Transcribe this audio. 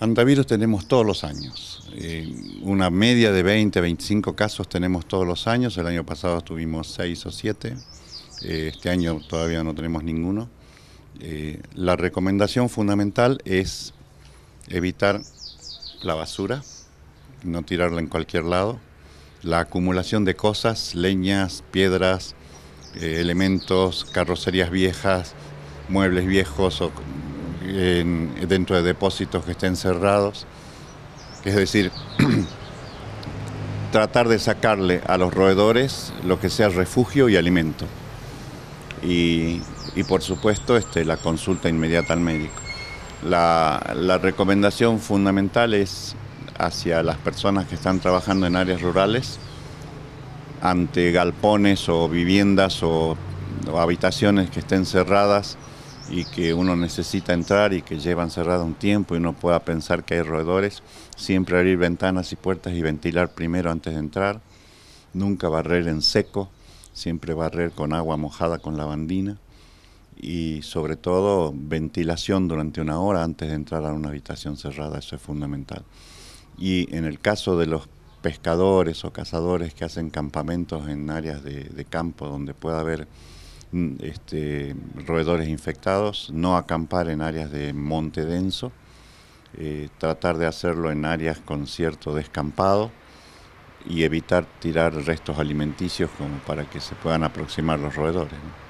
Antivirus tenemos todos los años, eh, una media de 20, 25 casos tenemos todos los años, el año pasado tuvimos 6 o 7, eh, este año todavía no tenemos ninguno. Eh, la recomendación fundamental es evitar la basura, no tirarla en cualquier lado, la acumulación de cosas, leñas, piedras, elementos, carrocerías viejas, muebles viejos o dentro de depósitos que estén cerrados, es decir, tratar de sacarle a los roedores lo que sea refugio y alimento. Y, por supuesto este, la consulta inmediata al médico. La, recomendación fundamental es hacia las personas que están trabajando en áreas rurales, ante galpones o viviendas o habitaciones que estén cerradas, y que uno necesita entrar y que llevan cerrado un tiempo y uno pueda pensar que hay roedores, siempre abrir ventanas y puertas y ventilar primero antes de entrar, nunca barrer en seco, siempre barrer con agua mojada con lavandina y sobre todo ventilación durante una hora antes de entrar a una habitación cerrada, eso es fundamental. Y en el caso de los pescadores o cazadores que hacen campamentos en áreas de, de campo donde pueda haber Mm, este, roedores infectados, no acampar en áreas de monte denso, eh, tratar de hacerlo en áreas con cierto descampado y evitar tirar restos alimenticios como para que se puedan aproximar los roedores.